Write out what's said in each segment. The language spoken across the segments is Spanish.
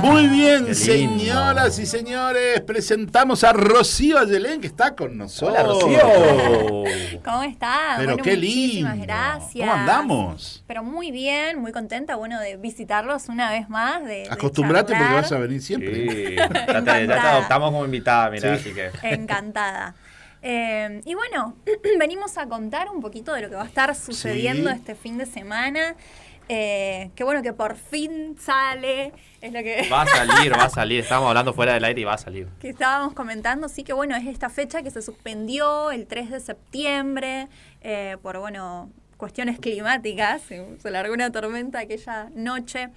Muy bien, señoras y señores, presentamos a Rocío Ayelén que está con nosotros. Hola, Rocío. ¿Cómo estás? Pero qué lindo. gracias. ¿Cómo andamos? Pero muy bien, muy contenta, bueno, de visitarlos una vez más. De, Acostumbrate porque vas a venir siempre. Sí. ya, como invitada, mira, así que. Encantada. Eh, y bueno, venimos a contar un poquito de lo que va a estar sucediendo este fin de semana. Eh, qué bueno que por fin sale. Va a salir, va a salir. Estábamos hablando fuera del aire y va a salir. Que estábamos comentando, sí que bueno, es esta fecha que se suspendió el 3 de septiembre eh, por, bueno, cuestiones climáticas. Se largó una tormenta aquella noche.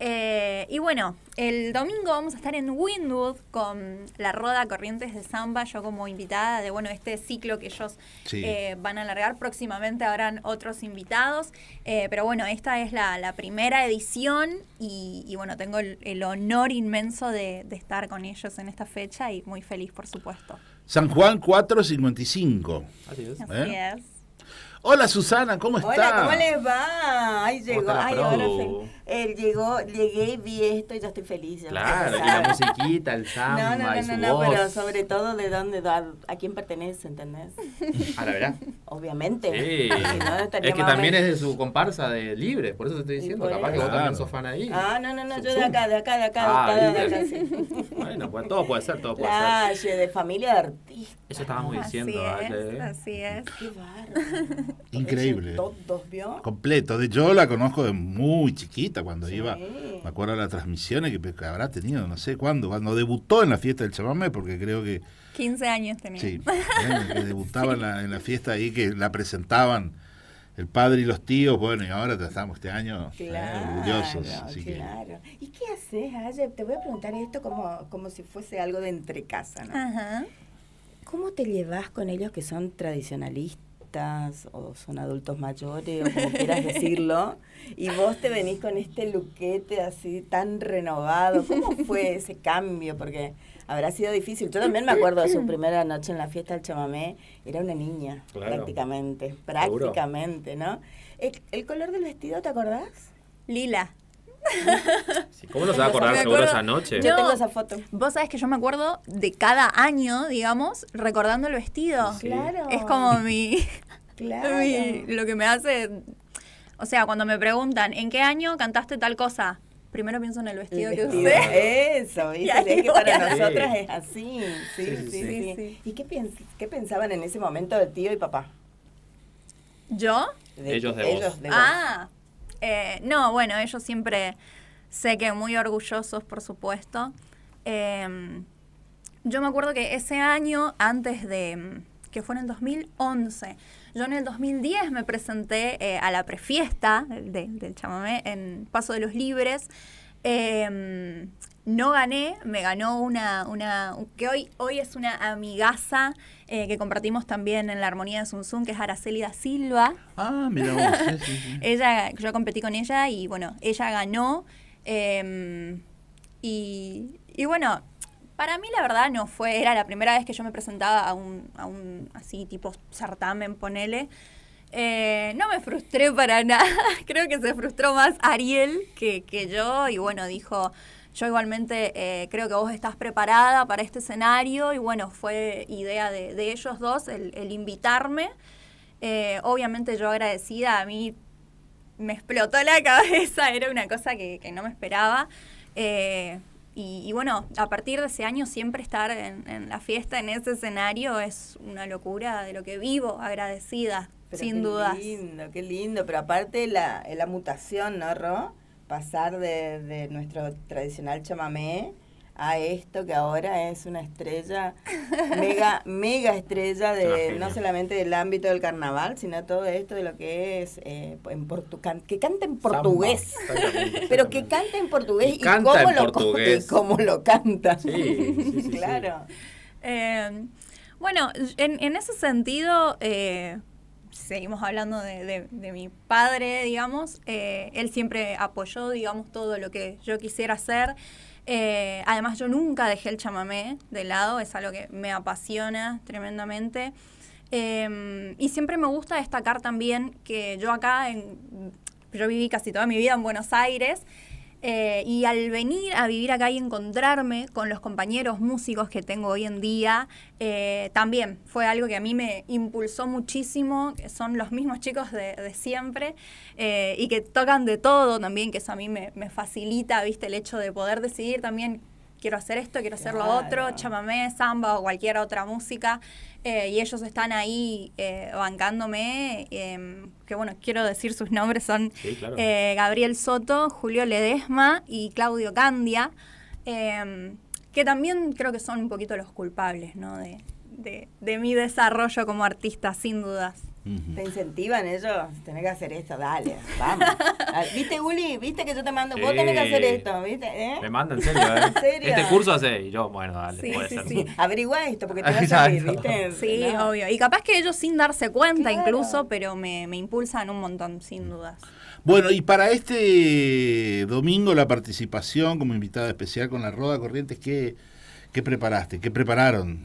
Eh, y bueno, el domingo vamos a estar en Windwood con la Roda Corrientes de Samba, yo como invitada de bueno este ciclo que ellos eh, van a alargar. Próximamente habrán otros invitados, eh, pero bueno, esta es la, primera edición y, bueno, tengo el, honor inmenso de, estar con ellos en esta fecha y muy feliz, por supuesto. San Juan 455. Así es. Hola Susana, ¿cómo está? Hola, ¿cómo les va? Ay, llegó, ay, ahora él llegó, llegué y vi esto y ya estoy feliz. claro, y la musiquita, el samba, no, no, no, y su no, no, no, pero sobre todo de dónde, a, quién pertenece, ¿entendés? A la verdad. Obviamente. Sí. es que también es de su comparsa de libre, por eso te estoy diciendo, capaz que vos también sos fan ahí. Ah, no, no, no, yo de acá, de acá, de acá, de ah, acá, de acá, Bueno, pues todo puede ser, todo puede ser. de familia de artistas. Eso estábamos diciendo. Así es, así es. Qué barro. Increíble. Todos, ¿vio? Completo. De, yo la conozco de muy chiquita, cuando iba, me acuerdo de las transmisiones que, habrá tenido, no sé cuándo, cuando debutó en la fiesta del chamamé, porque creo que... 15 años tenía. Sí, ¿eh? que debutaba En, la, fiesta ahí, que la presentaban el padre y los tíos, bueno, y ahora estamos este año ¿eh? orgullosos. claro. ¿Y qué haces, Ayer? Te voy a preguntar esto como, como si fuese algo de entre casa, ¿no? Ajá. ¿Cómo te llevas con ellos que son tradicionalistas? o son adultos mayores o como quieras decirlo, y vos te venís con este luquete así tan renovado. ¿Cómo fue ese cambio? Porque habrá sido difícil. Yo también me acuerdo de su primera noche en la fiesta del chamamé, era una niña prácticamente, prácticamente, ¿no? ¿El color del vestido te acordás? Lila. ¿Cómo no va a acordar seguro esa noche? Yo, tengo esa foto. Vos sabés que yo me acuerdo de cada año, digamos, recordando el vestido. Claro. Es como mi, claro. lo que me hace. O sea, cuando me preguntan, ¿en qué año cantaste tal cosa? Primero pienso en el vestido, que usé. Eso, y es que para nosotras es así. Sí, sí, sí. ¿Y qué, pensaban en ese momento de tío y papá? ¿Yo? ellos de De ah. vos. ah, eh, no, bueno, ellos siempre sé que muy orgullosos, por supuesto. Em, yo me acuerdo que ese año, antes de mm, que fue en el 2011, yo en el 2010 me presenté eh, a la prefiesta del, del chamamé en Paso de los Libres. Em, no gané, me ganó una, una que hoy, hoy es una amigaza eh, que compartimos también en la Armonía de Sunsun, que es Araceli da Silva. Ah, mira ella, yo competí con ella y bueno, ella ganó. Em, y, bueno, para mí la verdad no fue, era la primera vez que yo me presentaba a un, a un así tipo certamen, ponele. Eh, no me frustré para nada, creo que se frustró más Ariel que, yo y bueno, dijo, yo igualmente eh, creo que vos estás preparada para este escenario y bueno, fue idea de, ellos dos el, invitarme. Eh, obviamente yo agradecida, a mí me explotó la cabeza, era una cosa que, no me esperaba. Y, bueno, a partir de ese año siempre estar en, la fiesta, en ese escenario, es una locura de lo que vivo, agradecida, sin duda. Qué lindo, qué lindo, pero aparte la, la mutación, ¿no, Ro? Pasar de, de nuestro tradicional chamamé a esto que ahora es una estrella, mega, mega estrella de no solamente del ámbito del carnaval, sino todo esto de lo que es eh, en que canta en portugués, pero que canta en portugués y, cómo, lo canta. Sí, claro. Em, bueno, en, en, ese sentido, eh, seguimos hablando de, mi padre, digamos, eh, él siempre apoyó, digamos, todo lo que yo quisiera hacer. Eh, además, yo nunca dejé el chamamé de lado, es algo que me apasiona tremendamente. Em, y siempre me gusta destacar también que yo acá, yo viví casi toda mi vida en Buenos Aires, eh, y al venir a vivir acá y encontrarme con los compañeros músicos que tengo hoy en día, eh, también fue algo que a mí me impulsó muchísimo, que son los mismos chicos de, siempre eh, y que tocan de todo también, que eso a mí me, me, facilita, viste, el hecho de poder decidir también quiero hacer esto, quiero hacer lo otro, chamamé, samba o cualquier otra música. Eh, y ellos están ahí eh, bancándome, em, que bueno, quiero decir sus nombres, son eh, Gabriel Soto, Julio Ledesma y Claudio Candia, em, que también creo que son un poquito los culpables de, de mi desarrollo como artista, sin dudas. Te incentivan ellos, tenés que hacer esto, dale, vamos. ¿Viste, Uli? ¿Viste que yo te mando? Vos tenés que hacer esto, ¿viste? ¿Eh? Me manda en serio, ¿eh? ¿En serio? Este curso hace, y yo, bueno, dale, sí, sí, ser. Sí. Averigua esto porque te va a servir, ¿viste? Sí, obvio. Y capaz que ellos sin darse cuenta incluso, pero me, me impulsan un montón, sin dudas. Bueno, y para este domingo la participación como invitada especial con la Roda Corrientes, qué preparaste? ¿Qué prepararon?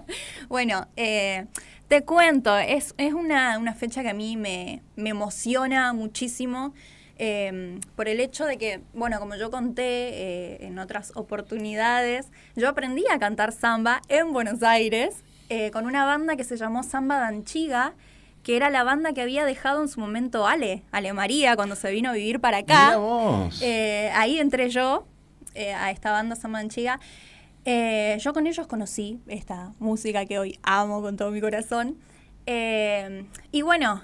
bueno, eh, te cuento, es, una, fecha que a mí me, emociona muchísimo em, por el hecho de que, bueno, como yo conté eh, en otras oportunidades, yo aprendí a cantar samba en Buenos Aires eh, con una banda que se llamó Samba Danchiga, que era la banda que había dejado en su momento Ale, Ale María, cuando se vino a vivir para acá. Vos. Eh, ahí entré yo a esta banda Samba Danchiga. Eh, yo con ellos conocí esta música que hoy amo con todo mi corazón. Eh, y bueno,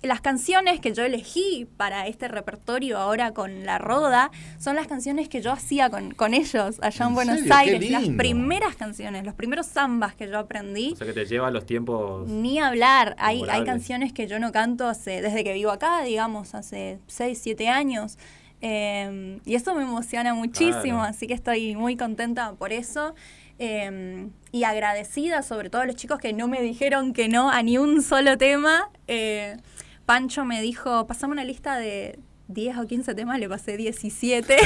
las canciones que yo elegí para este repertorio ahora con La Roda son las canciones que yo hacía con, con ellos allá en, Buenos Aires. Las primeras canciones, los primeros zambas que yo aprendí. O sea, que te lleva los tiempos. Ni hablar. Hay, hay, canciones que yo no canto hace, desde que vivo acá, digamos, hace 6, 7 años. Em, y eso me emociona muchísimo, así que estoy muy contenta por eso. Em, y agradecida sobre todo a los chicos que no me dijeron que no a ni un solo tema. Eh, Pancho me dijo, pasame una lista de 10 o 15 temas, le pasé 17.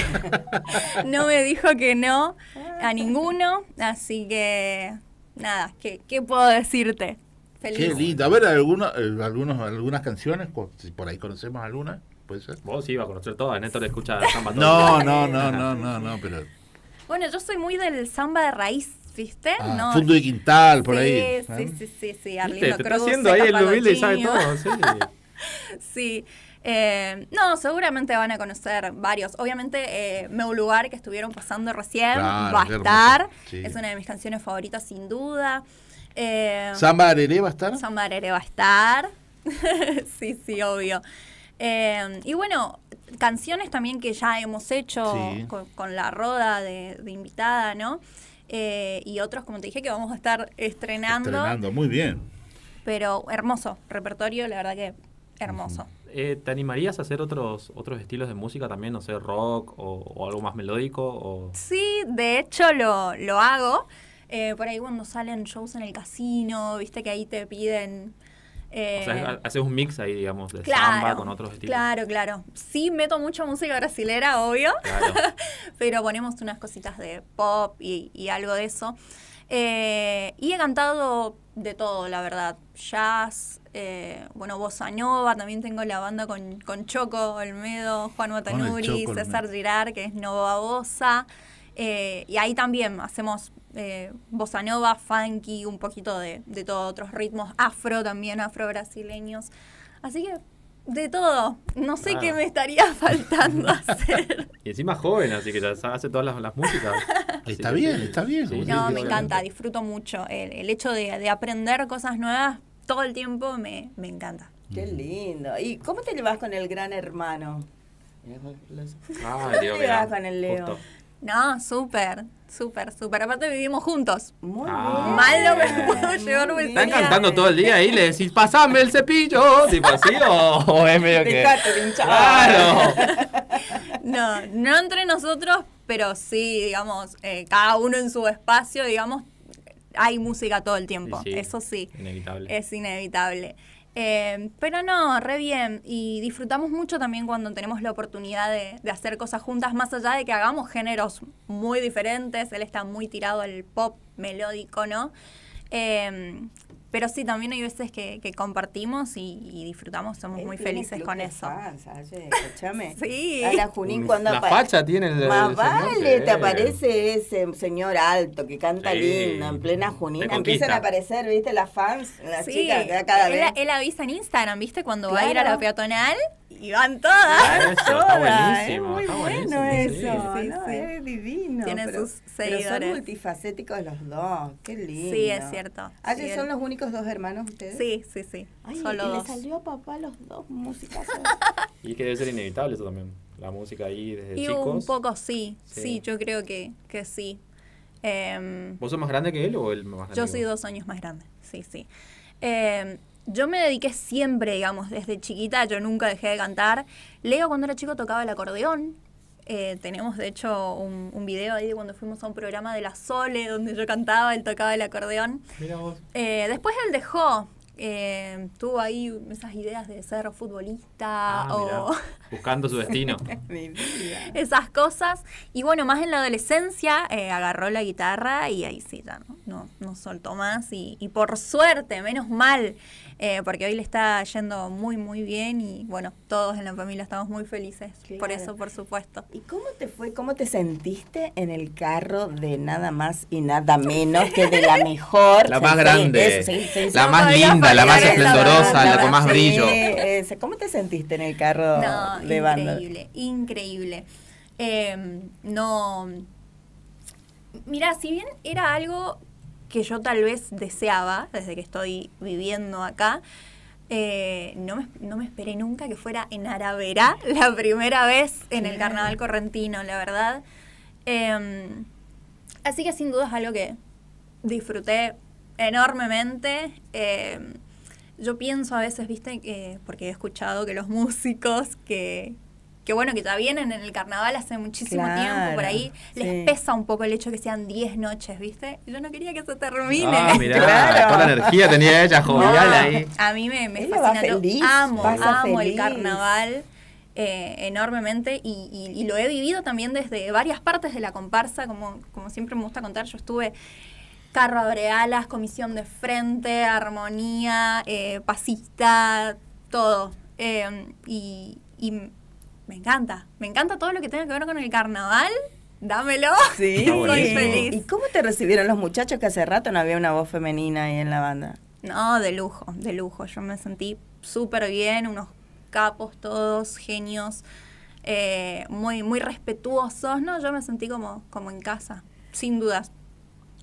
no me dijo que no a ah. ninguno, así que nada, ¿qué, puedo decirte? Feliz. Qué A ver, alguna, eh, algunos, algunas canciones, por ahí conocemos algunas. Vos sí ibas a conocer todas, Néstor escucha samba todo. No, no, no, no, no, no, pero. Bueno, yo soy muy del samba de raíz. ¿Viste? Ah, Fundo de Quintal, por sí, ahí. Sí, sí, sí, sí, Arlindo Sí, Cruz. Está ahí el humilde y sabe todo, sí. sí. Eh, no, seguramente van a conocer varios. Obviamente, eh, Meu Lugar, que estuvieron pasando recién, claro, va a estar. Es una de mis canciones favoritas, sin duda. Eh, ¿Samba Areré va a estar? Samba Areré va a estar. sí, sí, obvio. Em, y bueno, canciones también que ya hemos hecho con, la roda de, invitada, ¿no? Eh, y otros, como te dije, que vamos a estar estrenando. Estrenando, muy bien. Pero hermoso, repertorio, la verdad que hermoso. Eh, ¿Te animarías a hacer otros, otros estilos de música también? No sé, rock o, algo más melódico. O... Sí, de hecho lo, lo hago. Eh, por ahí cuando salen shows en el casino, viste que ahí te piden eh, o sea, haces un mix ahí, digamos, de samba con otros estilos. Claro, claro. Sí, meto mucha música brasilera, obvio, pero ponemos unas cositas de pop y, algo de eso. Eh, y he cantado de todo, la verdad. Jazz, eh, bueno, bossa nova, también tengo la banda con, Choco Olmedo, Juan Matanuri, César Girard, que es Nova Bossa. y ahí también hacemos eh, bossa funky, un poquito de, todos otros ritmos afro también, afro-brasileños. Así que de todo. No sé qué ah. me estaría faltando hacer. Y encima joven, así que hace todas las, músicas. Está bien, está bien, No, me encanta, disfruto mucho. El, hecho de, aprender cosas nuevas todo el tiempo me, encanta. Qué mm. lindo. ¿Y cómo te llevas con el gran hermano? ¿Cómo te llevas con el Leo? No, súper, súper, súper. Aparte vivimos juntos. Muy ah. Mal lo me puedo llevar un Están cantando todo el día y le decís, pasame el cepillo. Tipo así, o, es medio que. Claro. No, no entre nosotros, pero sí, digamos, eh, cada uno en su espacio, digamos, hay música todo el tiempo. Eso sí. Inevitable. Es inevitable. Em, pero no, re bien. Y disfrutamos mucho también cuando tenemos la oportunidad de, de, hacer cosas juntas, más allá de que hagamos géneros muy diferentes. Él está muy tirado al pop melódico, ¿no? Em, pero sí, también hay veces que, que compartimos y, disfrutamos, somos muy felices con eso. sí. A la Junín mm, cuando La facha tiene el vale, te aparece ese señor alto que canta lindo en plena Junín. Empiezan a aparecer, ¿viste? Las fans, las sí. chicas cada vez. Él avisa en Instagram, ¿viste? Cuando va a ir a la peatonal y van todas. Eso, todas. Está buenísimo. Es muy bueno eso. Sí, sí. Es divino. Tiene pero, sus seguidores. Pero son multifacéticos los dos. Qué lindo. Sí, es cierto. Ayer son los únicos dos hermanos ustedes? Sí, sí, sí. Ay, Solo y le salió a papá los dos músicos. y que debe ser inevitable eso también. La música ahí desde y Un poco sí, sí, yo creo que, sí. Em, ¿Vos sos más grande que él o él más grande? Yo soy dos años más grande, sí, sí. Em, yo me dediqué siempre, digamos, desde chiquita, yo nunca dejé de cantar. Leo cuando era chico tocaba el acordeón, eh, tenemos de hecho un, un, video ahí de cuando fuimos a un programa de la Sole, donde yo cantaba, él tocaba el acordeón. Mira vos. Eh, después él dejó, eh, tuvo ahí esas ideas de ser futbolista ah, o... Buscando su destino. esas cosas. Y bueno, más en la adolescencia eh, agarró la guitarra y ahí sí, ya no, no, soltó más. Y, por suerte, menos mal, eh, porque hoy le está yendo muy, muy bien y bueno, todos en la familia estamos muy felices. Por eso, por supuesto. ¿Y cómo te fue, cómo te sentiste en el carro de nada más y nada menos que de la mejor? La más grande. la más linda la más esplendorosa, la con más brillo. ¿Cómo te sentiste en el carro de banda? Increíble, increíble. Em, no. Mira, si bien era algo que yo tal vez deseaba desde que estoy viviendo acá, eh, no, me, esperé nunca que fuera en Araverá la primera vez en el carnaval correntino, la verdad. Em, así que sin duda es algo que disfruté enormemente. Eh, yo pienso a veces, viste, que, porque he escuchado que los músicos que, que bueno, que ya vienen en el carnaval hace muchísimo tiempo, por ahí les pesa un poco el hecho de que sean 10 noches, ¿viste? Yo no quería que se termine. Ah, claro. toda la energía tenía jovial ahí. A mí me, me fascina, amo, amo el carnaval. Eh, enormemente y, y, y, lo he vivido también desde varias partes de la comparsa, como, como siempre me gusta contar, yo estuve Carro alas, Comisión de Frente, Armonía, eh, Pasista, todo. Em, y, me encanta, me encanta todo lo que tenga que ver con el carnaval. Dámelo, sí. muy feliz. ¿Y cómo te recibieron los muchachos que hace rato no había una voz femenina ahí en la banda? No, de lujo, de lujo. Yo me sentí súper bien, unos capos todos, genios, eh, muy, muy respetuosos, ¿no? Yo me sentí como, como en casa, sin dudas.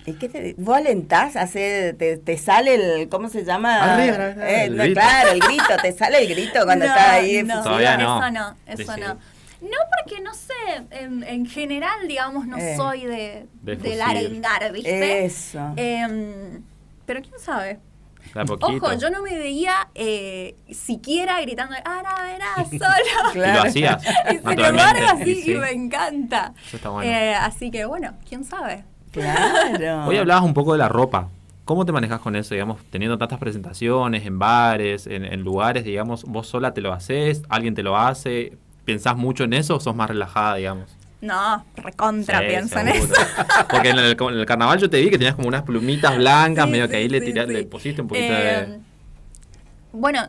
Es que te, vos alentás, hace, te, te, sale el, ¿cómo se llama? eh, el grito. Claro, el grito, te sale el grito cuando estás ahí. No, Todavía no. Eso no, eso no. No, porque no sé, en, en general, digamos, no eh. soy de, de, de ¿viste? Eso. Em, pero quién sabe. Ojo, yo no me veía eh, siquiera gritando, ah, era solo. claro. Y lo hacías. y así, sí. y me encanta. Eso está bueno. Eh, así que bueno, quién sabe. Claro. Hoy hablabas un poco de la ropa. ¿Cómo te manejas con eso, digamos, teniendo tantas presentaciones en bares, en, lugares, digamos, vos sola te lo haces, alguien te lo hace? ¿Pensás mucho en eso o sos más relajada, digamos? No, recontra pienso en eso. Porque en el, carnaval yo te vi que tenías como unas plumitas blancas, medio que ahí le, le pusiste un poquito de... Eh, bueno,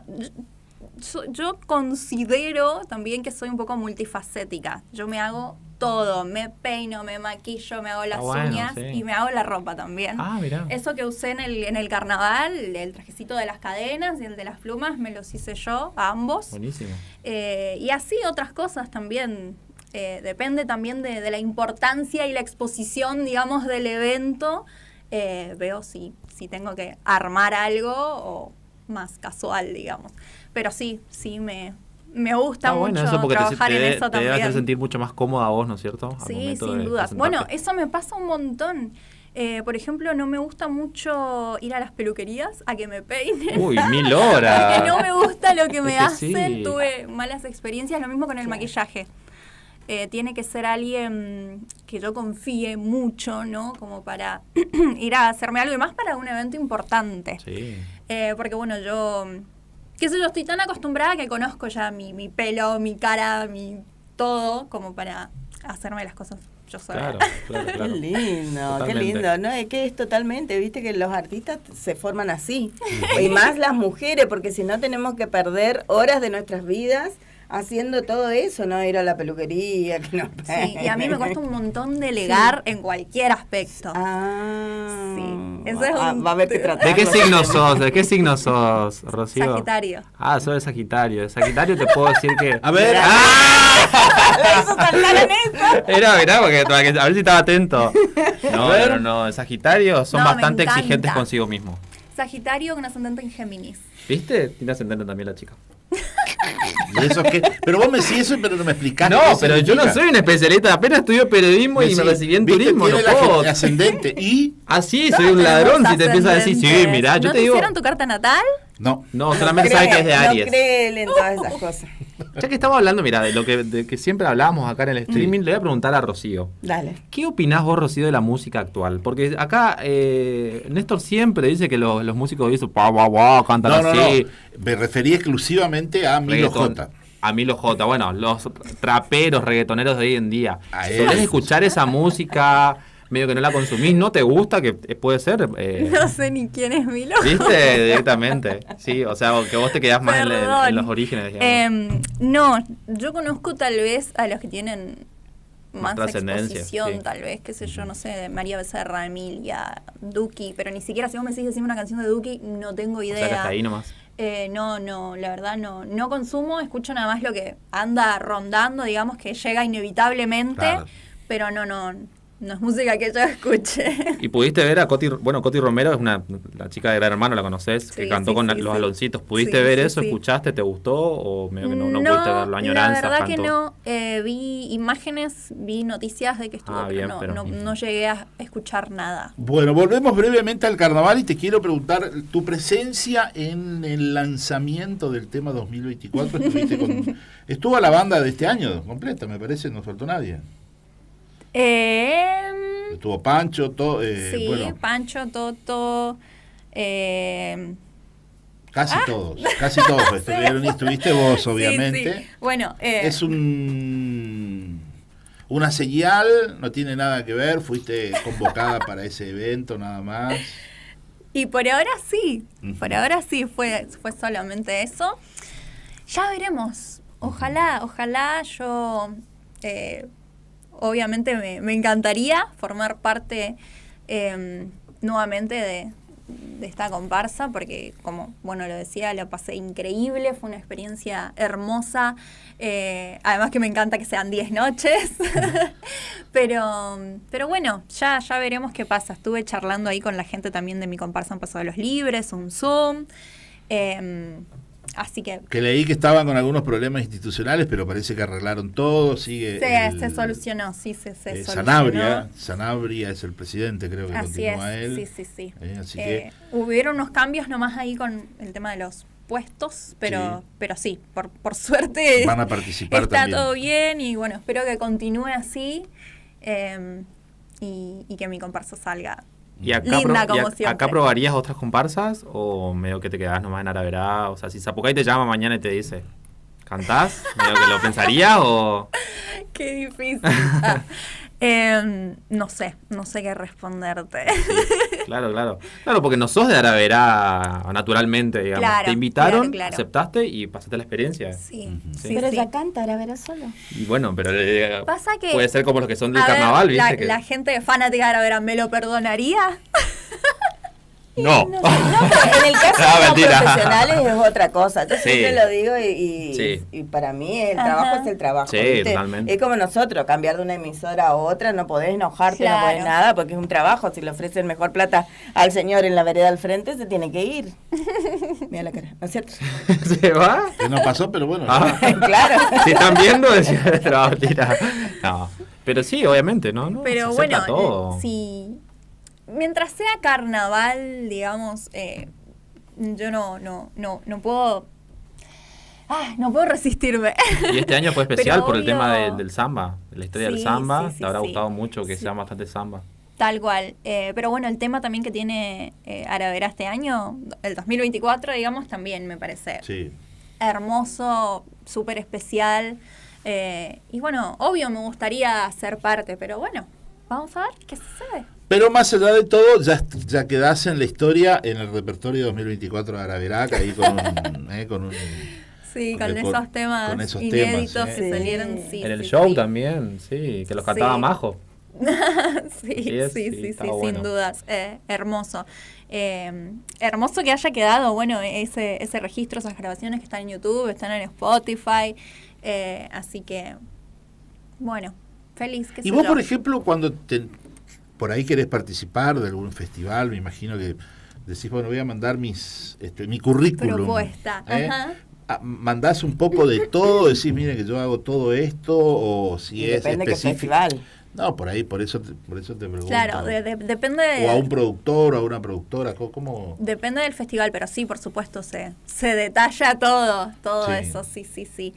yo considero también que soy un poco multifacética. Yo me hago todo. Me peino, me maquillo, me hago las ah, uñas y me hago la ropa también. Ah, mirá. Eso que usé en el, en el carnaval, el trajecito de las cadenas y el de las plumas, me los hice yo, a ambos. Buenísimo. Eh, y así otras cosas también. Eh, depende también de, la importancia y la exposición, digamos, del evento. Eh, veo si, si tengo que armar algo o más casual, digamos. Pero sí, sí me, me gusta mucho trabajar en eso también. Te hace sentir mucho más cómoda a vos, ¿no es cierto? sí, sin duda. Bueno, eso me pasa un montón. Eh, por ejemplo, no me gusta mucho ir a las peluquerías a que me peinen. Uy, mil horas. porque no me gusta lo que me hacen. Tuve malas experiencias. Lo mismo con el maquillaje. Eh, tiene que ser alguien que yo confíe mucho, ¿no? Como para ir a hacerme algo y más para un evento importante. Sí. Eh, porque bueno, yo que sé yo, estoy tan acostumbrada que conozco ya mi, mi pelo, mi cara, mi todo, como para hacerme las cosas yo sola. Claro, Qué lindo, qué lindo. No, es que es totalmente, viste que los artistas se forman así, y más las mujeres, porque si no tenemos que perder horas de nuestras vidas haciendo todo eso, no ir a la peluquería. Que no sí, y a mí me cuesta un montón delegar en cualquier aspecto. Ah, sí. Eso es va a haber que tratar. ¿De qué signo sos? ¿De qué signo sos, Rocío? Sagitario. Ah, sos de Sagitario. Sagitario te puedo decir que. A ver. ¡Ah! en Era, mirá, porque, a ver si estaba atento. No, no, no, Sagitario son bastante exigentes consigo mismo. Sagitario con ascendente en Géminis. ¿Viste? Tiene ascendente también la chica eso Pero vos me decís eso, pero no me explicaste No, pero yo no soy un especialista, apenas estudio periodismo y me recibí en turismo. no ascendente. ¿Y? Ah, sí, soy un ladrón si te empiezas a decir, sí, mirá, yo te, te digo. tu carta natal? No. No, solamente sabe que es de Aries. No cree en todas esas cosas. Ya que estamos hablando, mira, de lo que, siempre hablábamos acá en el streaming, le voy a preguntar a Rocío. Dale. ¿Qué opinás vos, Rocío, de la música actual? Porque acá eh, Néstor siempre dice que los, músicos dicen, pa, pa, pa, cantan así. No, Me referí exclusivamente a Milo J. A Milo J, bueno, los traperos, reggaetoneros de hoy en día. ¿Solés escuchar esa música? medio que no la consumís, no te gusta, que eh, puede ser. Eh, no sé ni quién es Milo. ¿Viste? Directamente. Sí, o sea, que vos te quedás más en, los orígenes. Em, no, yo conozco tal vez a los que tienen más, tal vez, qué sé yo, no sé, María Becerra, Emilia, Duki, pero ni siquiera si vos me decís una canción de Duki, no tengo idea. hasta ahí nomás. Eh, no, no, la verdad no. No consumo, escucho nada más lo que anda rondando, digamos, que llega inevitablemente, pero no, no, no es música que yo escuché. Y pudiste ver a Coti, bueno, Coti Romero es una la chica de Gran Hermano, la conoces, que cantó con los aloncitos. ¿Pudiste ver eso? ¿Escuchaste? ¿Te gustó? ¿O no, pudiste La verdad que no. Eh, vi imágenes, vi noticias de que estuvo, ah, pero, no, llegué a escuchar nada. Bueno, volvemos brevemente al carnaval y te quiero preguntar tu presencia en el lanzamiento del tema 2024. estuvo a la banda de este año completa, me parece, no faltó nadie. Em, Estuvo Pancho, todo. Eh, sí, Pancho, Toto. Em, casi ah. todos, casi todos estuvieron y estuviste vos, obviamente. Bueno, eh, es un una señal, no tiene nada que ver, fuiste convocada para ese evento nada más. Y por ahora sí, por ahora sí fue, fue solamente eso. Ya veremos. Ojalá, ojalá yo eh, obviamente me, encantaría formar parte em, nuevamente de, esta comparsa, porque como bueno lo decía, la pasé increíble, fue una experiencia hermosa. Eh, además que me encanta que sean 10 noches. pero, pero bueno, ya, ya veremos qué pasa. Estuve charlando ahí con la gente también de mi comparsa en Paso de los Libres, un Zoom. Em, Así que. Que leí que estaban con algunos problemas institucionales, pero parece que arreglaron todo, sigue. Sí, se solucionó, sí, se, se eh, solucionó. Sanabria, Sanabria es el presidente, creo que así continúa es, él. Sí, sí, sí. Eh, eh, hubieron unos cambios nomás ahí con el tema de los puestos, pero sí, pero sí por, suerte. Van a participar Está todo bien y bueno, espero que continúe así y, y que mi comparsa salga ¿Y acá, acá probarías otras comparsas o medio que te quedas nomás en Araverá? O sea, si Zapucay te llama mañana y te dice, ¿cantás? ¿Medio que lo pensaría? o...? Qué difícil. Em, no sé, no sé qué responderte. claro, claro. Claro, porque no sos de Araverá naturalmente, digamos. Claro, Te invitaron, aceptaste y pasaste la experiencia. Sí. sí pero ella canta Araverá solo. Y bueno, pero eh, Pasa que, puede ser como los que son del carnaval, La, la gente fanática de Araverá, ¿me lo perdonaría? No. no, en el caso de los profesionales es otra cosa. Yo siempre lo digo y, para mí el trabajo es el trabajo. Es como nosotros, cambiar de una emisora a otra, no podés enojarte, no podés nada, porque es un trabajo. Si le ofrecen mejor plata al señor en la vereda al frente, se tiene que ir. Mira la cara, ¿no es cierto? ¿Se va? no pasó, pero bueno. Ah. claro. Si están viendo, decía, no, tira. No. Pero sí, obviamente, ¿no? no pero bueno, eh, sí mientras sea carnaval, digamos, eh, yo no, no, no, no puedo. Ah, no puedo resistirme. Y este año fue especial por el tema del samba, la historia del samba. Te habrá gustado mucho que sea bastante samba. Tal cual. Eh, pero bueno, el tema también que tiene eh, Aravera este año, el 2024, digamos, también me parece sí. hermoso, súper especial. Eh, y bueno, obvio me gustaría ser parte, pero bueno, vamos a ver qué sucede. Pero más allá de todo, ya, ya quedás en la historia, en el repertorio 2024 de Araverac, ahí con eh, con Sí, con, esos temas con esos temas, que salieron. en el show también, sí, que los cantaba Majo. sí, sí, sí, sin dudas. Eh, hermoso. Eh, hermoso que haya quedado, bueno, ese, ese registro, esas grabaciones que están en YouTube, están en Spotify. así que, bueno, feliz. Que y vos, por ejemplo, cuando te, por ahí querés participar de algún festival, me imagino que decís, bueno, voy a mandar mis, este, mi currículum. Propuesta, ¿eh? ah, mandás un poco de todo, decís, mire que yo hago todo esto, o si es específico. festival. No, por ahí, por eso te, por eso te pregunto. Claro, depende. o a un productor, o a una productora, ¿cómo? Depende del festival, pero sí, por supuesto, se, detalla todo, todo eso, sí, sí, sí.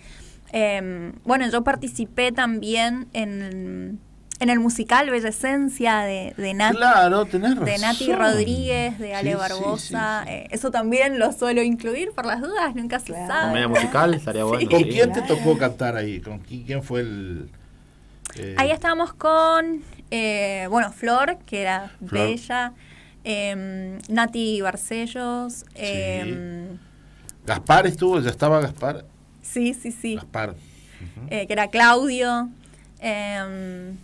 Em, bueno, yo participé también en en el musical Bellecencia de, de Nati. Claro, tenés De Nati Rodríguez, de Ale Barbosa. Eh, eso también lo suelo incluir por las dudas, nunca se sabe. Comedia musical estaría bueno. ¿Con quién te tocó cantar ahí? ¿Con quién fue el...? Eh? Ahí estábamos con, eh, bueno, Flor, que era bella. Em, Nati Barcellos. Em, Gaspar estuvo, ya estaba Gaspar. Sí, sí, sí. Gaspar. que era Claudio. Em,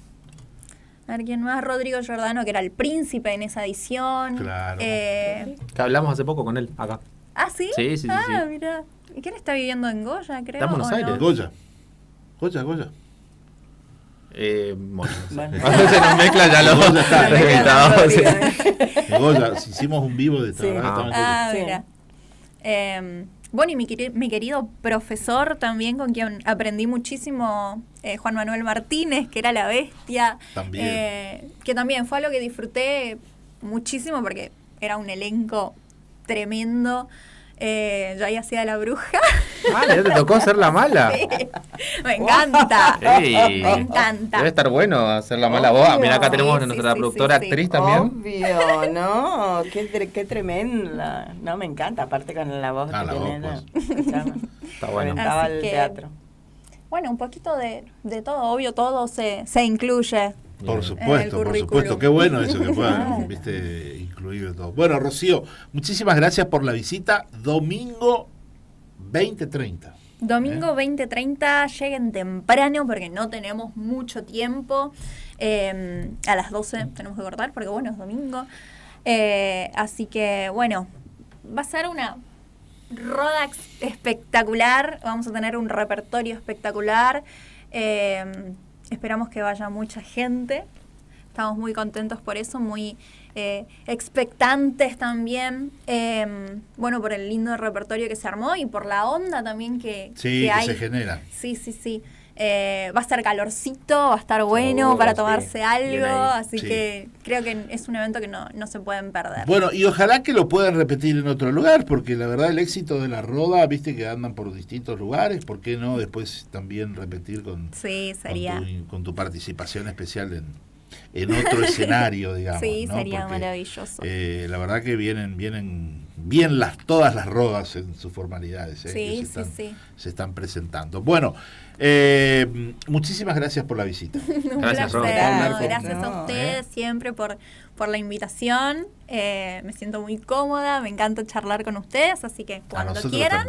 alguien más, Rodrigo Giordano, que era el príncipe en esa edición. Claro. Eh, que hablamos hace poco con él, acá. ¿Ah, sí? Sí, sí, sí. Ah, mira. ¿Y quién está viviendo en Goya, creo? Está en Buenos Aires. Goya. Goya, Goya. Eh, bueno, bueno. se nos mezcla ya lo Goya está Goya, hicimos un vivo de trabajo. Sí. Ah, ah mira. Eh, em, bueno, y mi, querido profesor también, con quien aprendí muchísimo, eh, Juan Manuel Martínez, que era la bestia. Eh, que también fue algo que disfruté muchísimo porque era un elenco tremendo. Eh, yo ahí hacía la bruja. Ah, ya te tocó hacer la mala. Me encanta. Me encanta. Debe estar bueno hacer la mala voz. Mira, acá tenemos a nuestra productora actriz también. Obvio, no. Qué, qué, tremenda. No, me encanta. Aparte con la voz ah, que pues. Está bueno. encantaba el teatro. Bueno, un poquito de, de todo. Obvio, todo se, se incluye. Por supuesto, por supuesto. Qué bueno eso que puedan viste, todo. Bueno, Rocío, muchísimas gracias por la visita. Domingo 2030. Domingo 20.30, ¿Eh? lleguen temprano porque no tenemos mucho tiempo. Em, a las 12 mm. tenemos que cortar porque bueno, es domingo. Eh, así que bueno, va a ser una roda espectacular. Vamos a tener un repertorio espectacular. Em, Esperamos que vaya mucha gente. Estamos muy contentos por eso, muy eh, expectantes también. Em, bueno, por el lindo repertorio que se armó y por la onda también que, se genera. Sí, sí, sí. Eh, va a ser calorcito, va a estar bueno oh, para tomarse algo, así que creo que es un evento que no, se pueden perder. Bueno, y ojalá que lo puedan repetir en otro lugar, porque la verdad el éxito de la roda, viste que andan por distintos lugares, ¿por qué no después también repetir con, con, tu, participación especial en, en otro escenario, digamos. Sí, sería maravilloso. Eh, la verdad que vienen, vienen bien las, todas las rodas en sus formalidades. ¿eh? se están presentando. Bueno, eh, muchísimas gracias por la visita. gracias, a ustedes ¿eh? siempre por, por la invitación. Eh, me siento muy cómoda, me encanta charlar con ustedes, así que cuando quieran.